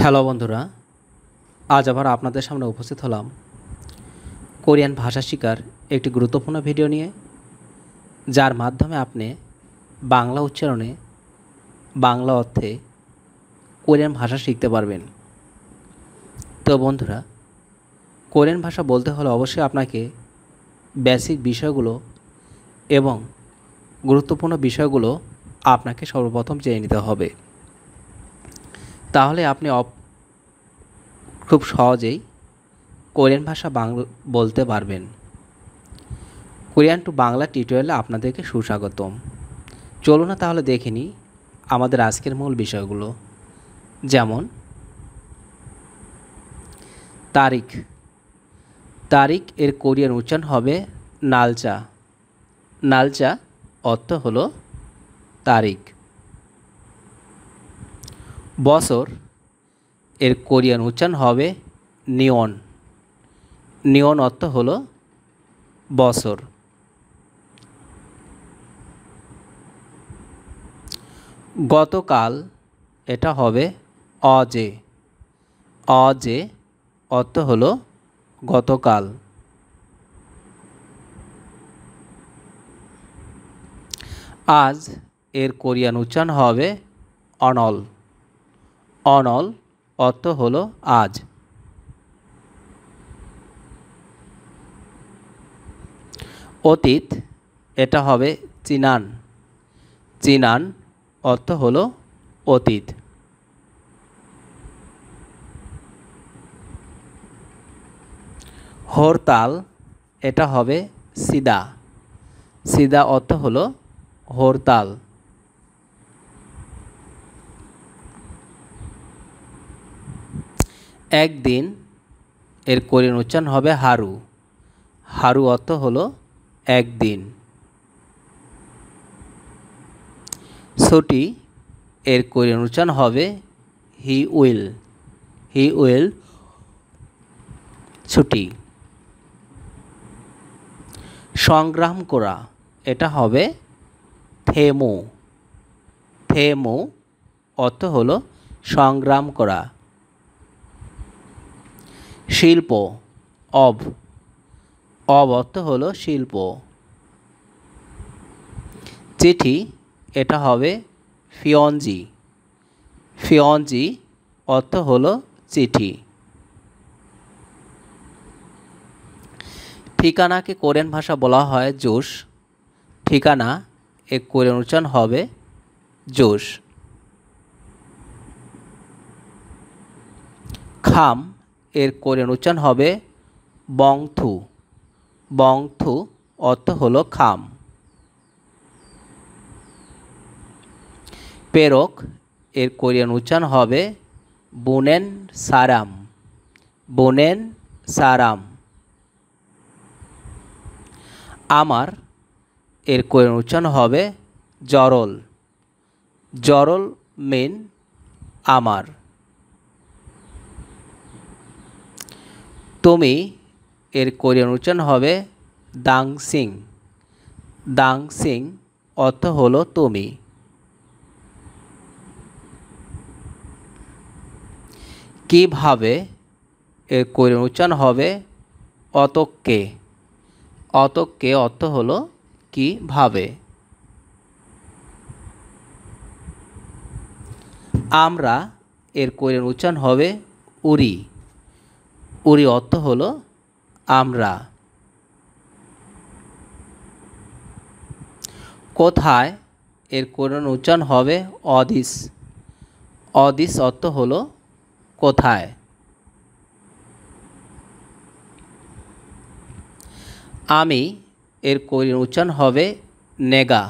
hello বন্ধুরা আজ আবার আপনাদের সামনে উপস্থিত হলাম কোরিয়ান ভাষা শেখার একটি গুরুত্বপূর্ণ ভিডিও নিয়ে যার মাধ্যমে আপনি বাংলা উচ্চারণে বাংলা অর্থে কোরিয়ান ভাষা শিখতে পারবেন তো বন্ধুরা কোরিয়ান ভাষা বলতে হলে অবশ্যই আপনাকে বেসিক বিষয়গুলো এবং গুরুত্বপূর্ণ বিষয়গুলো আপনাকে সর্বপ্রথম জেনে নিতে হবে তাহলে আপনি খুব সহজেই কোরিয়ান ভাষা বাংলা বলতে পারবেন কোরিয়ান টু বাংলা টিউটোরিয়ালে আপনাদেরকে সুস্বাগতম চলো না তাহলে দেখে নিই আমাদের আজকের মূল বিষয়গুলো যেমন তারিখ তারিখ এর কোরিয়ান উচ্চারণ হবে নালচা নালচা অর্থ হলো তারিখ বছর এর কোরিয়ান উচ্চারণ হবে নিয়ন নিয়ন অর্থ হলো বছর গতকাল এটা হবে অজে অজে অর্থ হল গতকাল আজ এর কোরিয়ান উচ্চারণ হবে অনল অনল অর্থ হল আজ অতীত এটা হবে চিনান চিনান অর্থ হল অতীত হরতাল এটা হবে সিদা সিদা অর্থ হল হরতাল একদিন এর কোরিয়ান উচ্চারণ হবে হারু হারু অর্থ হলো একদিন সোটি এর কোরিয়ান উচ্চারণ হবে হি উইল হি উইল ছুটি সংগ্রাম করা এটা হবে থেমো থেমো অর্থ হলো সংগ্রাম করা শিল্প অব অব অর্থ হল শিল্প চিঠি এটা হবে ফিয়ঞ্জি ফিয়ঞ্জি অর্থ হল চিঠি ঠিকানাকে কোরিয়ান ভাষা বলা হয় জোশ ঠিকানা এ কোরিয়ান উচ্চারণ হবে জোশ খাম এর কোরিয়ান উচ্চারণ হবে বংথু বংথু অর্থ হলো খাম পেরক এর কোরিয়ান উচ্চারণ হবে বুনেন সারাম বুনেন সারাম আমার এর কোরিয়ান উচ্চারণ হবে জরল জরল মেন আমার তুমি এর কোরিয়ান উচ্চারণ হবে দাং সিং দাং সিং অর্থ হলো তুমি কিভাবে এর কোরিয়ান উচ্চারণ হবে অতককে অতককে অর্থ হলো কিভাবে আমরা এর কোরিয়ান উচ্চারণ হবে উরি উরি অর্থ হল আমরা কোথায় এর কোন উচ্চারণ হবে অদিস অদিস অর্থ হল কোথায় আমি এর কোরআন উচ্চারণ হবে নেগা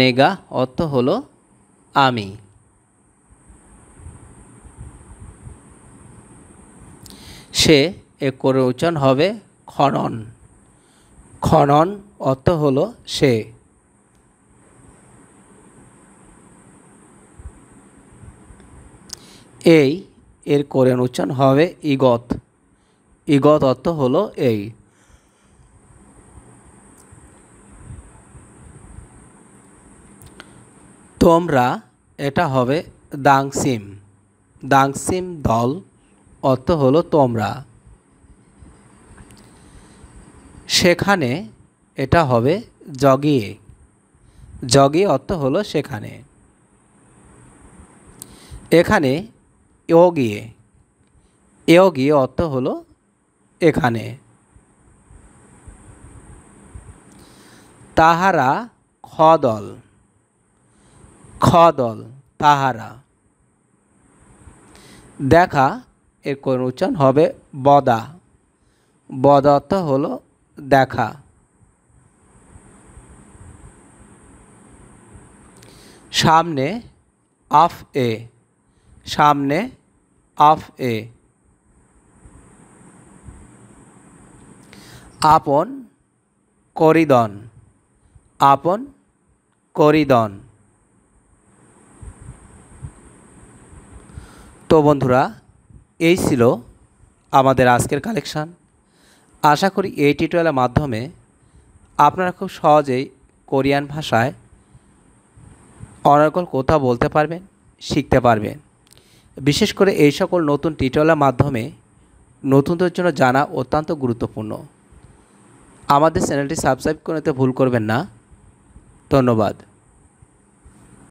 নেগা অর্থ হল আমি সে এ করে উচ্চারণ হবে খনন খনন অর্থ হলো সে এই এর করে উচ্চারণ হবে ইগত ইগত অর্থ হল এই তোমরা এটা হবে দাংসিম দাংসিম দল অর্থ হলো তোমরা সেখানে এটা হবে জগিয়ে জগিয়ে অর্থ হলো সেখানে এখানে এও গিয়ে এও গিয়ে অর্থ হলো এখানে তাহারা খদল খদল তাহারা দেখা এর কোন উচ্চারণ হবে বদা বদ অর্থ হলো দেখা সামনে আফ এ সামনে আফ এ আপন করিদন আপন করিদন তো বন্ধুরা এই ছিল আমাদের আজকের কালেকশান আশা করি এই টিউটোরিয়ালের মাধ্যমে আপনারা খুব সহজেই কোরিয়ান ভাষায় অনর্গল কথা বলতে পারবেন শিখতে পারবেন বিশেষ করে এই সকল নতুন টিউটোরিয়ালের মাধ্যমে নতুনদের জন্য জানা অত্যন্ত গুরুত্বপূর্ণ আমাদের চ্যানেলটি সাবস্ক্রাইব করতে ভুল করবেন না ধন্যবাদ